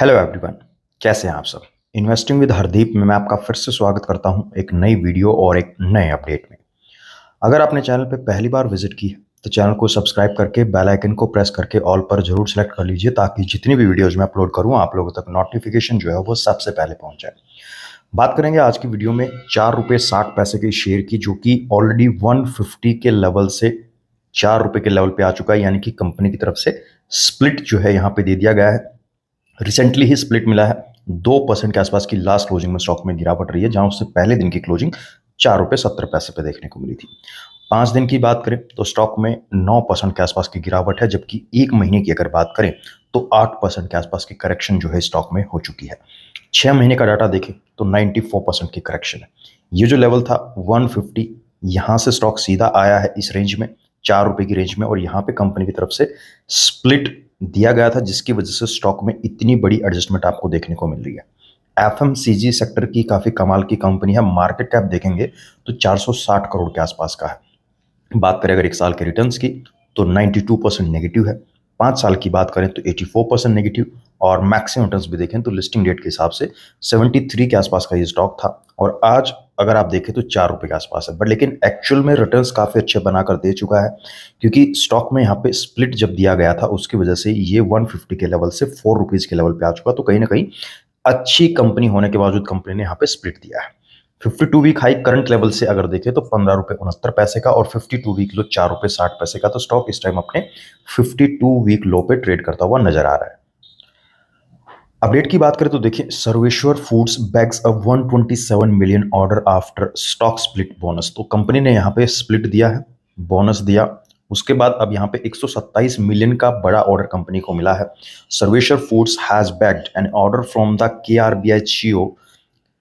Hello everyone कैसे हैं आप सब इन्वेस्टिंग विद हरदीप में मैं आपका फिर से स्वागत करता हूं एक नई वीडियो और एक नए अपडेट में अगर आपने चैनल पर पहली बार विजिट की है तो चैनल को सब्सक्राइब करके बेल आइकन को प्रेस करके ऑल पर जरूर सेलेक्ट कर लीजिए ताकि जितनी भी वीडियोज़ मैं अपलोड करूँ आप लोगों तक नोटिफिकेशन जो है वो सबसे पहले पहुँच जाए बात करेंगे आज की वीडियो में चार रुपये साठ पैसे के शेयर की जो कि ऑलरेडी वन फिफ्टी के लेवल से चार रुपये के लेवल पे आ चुका है यानी कि कंपनी की तरफ से स्प्लिट जो है यहाँ पे दे दिया गया है रिसेंटली ही स्प्लिट मिला है दो परसेंट के आसपास की लास्ट क्लोजिंग में स्टॉक में गिरावट रही है जहां उससे पहले दिन की क्लोजिंग चार रुपये सत्तर पैसे पे देखने को मिली थी पाँच दिन की बात करें तो स्टॉक में नौ परसेंट के आसपास की गिरावट है जबकि एक महीने की अगर बात करें तो आठ परसेंट के आसपास की करेक्शन जो है स्टॉक में हो चुकी है छः महीने का डाटा देखें तो नाइन्टी फोर परसेंट की करेक्शन है ये जो लेवल था वन फिफ्टी यहाँ से स्टॉक सीधा आया है इस रेंज में चार रुपये की रेंज में और यहाँ पे कंपनी की तरफ से स्प्लिट दिया गया था जिसकी वजह से स्टॉक में इतनी बड़ी एडजस्टमेंट आपको देखने को मिल रही है एफ सेक्टर की काफ़ी कमाल की कंपनी है मार्केट कैप देखेंगे तो 460 करोड़ के आसपास का है बात करें अगर एक साल के रिटर्न्स की तो 92 परसेंट नेगेटिव है पाँच साल की बात करें तो 84 परसेंट नेगेटिव और मैक्सिमम रिटर्न भी देखें तो लिस्टिंग डेट के हिसाब से 73 के आसपास का ये स्टॉक था और आज अगर आप देखें तो चार रुपए के आसपास है बट लेकिन एक्चुअल में रिटर्न्स काफ़ी अच्छे बनाकर दे चुका है क्योंकि स्टॉक में यहाँ पे स्प्लिट जब दिया गया था उसकी वजह से ये 150 के लेवल से फोर रुपीज़ के लेवल पे आ चुका तो कहीं ना कहीं अच्छी कंपनी होने के बावजूद कंपनी ने यहाँ पे स्प्लिट दिया है fifty week high current level से अगर देखें तो पंद्रह रुपये उनहत्तर पैसे का और फिफ्टी वीक लो चार रुपये साठ पैसे का तो स्टॉक इस टाइम अपने फिफ्टी वीक लो पे ट्रेड करता हुआ नजर आ रहा है अपडेट की बात करें तो देखिए सर्वेश्वर फूड्स बैग्स अब 127 million order after stock split bonus तो कंपनी ने यहाँ पे स्प्लिट दिया है बोनस दिया उसके बाद अब यहाँ पे 127 मिलियन का बड़ा ऑर्डर कंपनी को मिला है Sarveshwar foods has bagged an order from the K R B I C O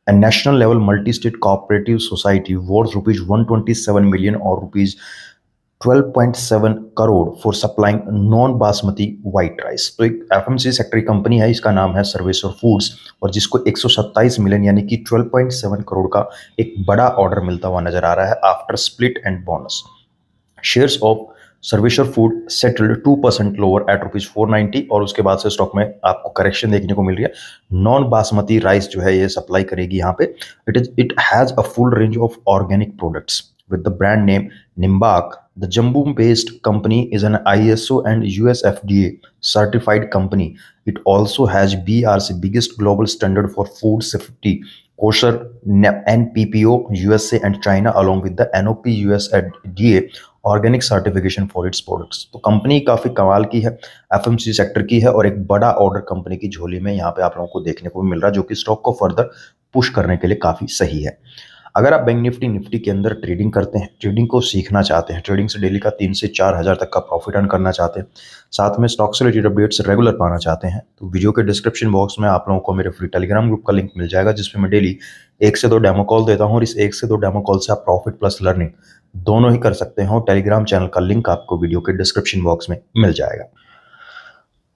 and national level multi state cooperative society worth rupees one million और rupees 12.7 crore for supplying non basmati white rice तो एक FMC secretary company है इसका नाम है Sarveshwar foods और जिसको 127 million यानी कि 12.7 करोड़ का एक बड़ा ऑर्डर मिलता हुआ नजर आ रहा है after split and bonus shares of Sarveshwar food settled two percent lower at rupees four ninety और उसके बाद से स्टॉक में आपको करेक्शन देखने को मिल रही है नॉन बासमती राइस जो है ये सप्लाई करेगी यहाँ पे it is it has a full range of organic products with the brand name Nimbark The Jamboom based company is an ISO and US FDA certified company. It also has BRC, biggest global standard for food safety, kosher NPPO USA and China, along with the NOP US FDA organic certification for its products तो company काफ़ी कमाल की है FMC sector की है और एक बड़ा ऑर्डर कंपनी की झोली में यहाँ पे आप लोगों को देखने को मिल रहा है जो कि स्टॉक को फर्दर पुश करने के लिए काफ़ी सही है अगर आप बैंक निफ्टी निफ्टी के अंदर ट्रेडिंग करते हैं ट्रेडिंग को सीखना चाहते हैं ट्रेडिंग से डेली का तीन से चार हज़ार तक का प्रॉफिट अर्न करना चाहते हैं साथ में स्टॉक से रिलेटेड अपडेट्स रेगुलर पाना चाहते हैं तो वीडियो के डिस्क्रिप्शन बॉक्स में आप लोगों को मेरे फ्री टेलीग्राम ग्रुप का लिंक मिल जाएगा जिसमें मैं डेली एक से दो डेमो कॉल देता हूँ और इस एक से दो डेमो कॉल से आप प्रॉफिट प्लस लर्निंग दोनों ही कर सकते हैं और टेलीग्राम चैनल का लिंक आपको वीडियो के डिस्क्रिप्शन बॉक्स में मिल जाएगा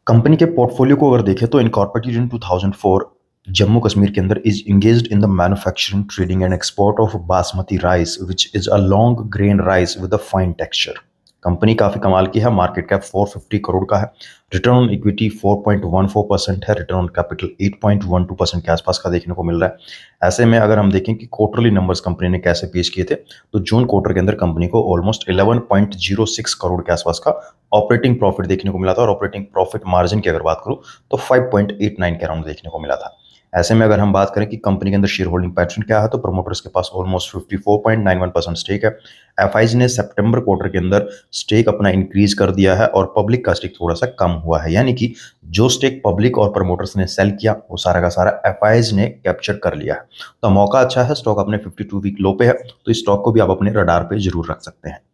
कंपनी के पोर्टफोलियो को अगर देखें तो इनकॉर्पोरेटेड इन 2004 जम्मू कश्मीर के अंदर is engage in the manufacturing trading and export of basmati rice which is a long grain rice with a fine texture company काफ़ी कमाल की है मार्केट कैप 450 करोड़ का है रिटर्न ऑन इक्विटी 4.14 परसेंट है रिटर्न ऑन कैपिटल 8.12 परसेंट के आसपास का देखने को मिल रहा है ऐसे में अगर हम देखें कि क्वार्टरली नंबर्स कंपनी ने कैसे पेश किए थे तो जून क्वार्टर के अंदर कंपनी को ऑलमोस्ट 11.06 करोड़ के आसपास का ऑपरेटिंग प्रॉफिट देखने को मिला था और ऑपरेटिंग प्रॉफिट मार्जिन की अगर बात करूँ तो फाइव के अराउंड देखने को मिला था ऐसे में अगर हम बात करें कि कंपनी के अंदर शेयर होल्डिंग पैटर्न क्या है तो प्रमोटर्स के पास ऑलमोस्ट 54.91 परसेंट स्टेक है एफ ने सितंबर क्वार्टर के अंदर स्टेक अपना इंक्रीज कर दिया है और पब्लिक का स्टेक थोड़ा सा कम हुआ है यानी कि जो स्टेक पब्लिक और प्रमोटर्स ने सेल किया वो सारा का सारा एफ ने कैप्चर कर लिया है तो मौका अच्छा है स्टॉक अपने फिफ्टी वीक लो पे है तो इस स्टॉक को भी आप अपने रडार पर जरूर रख सकते हैं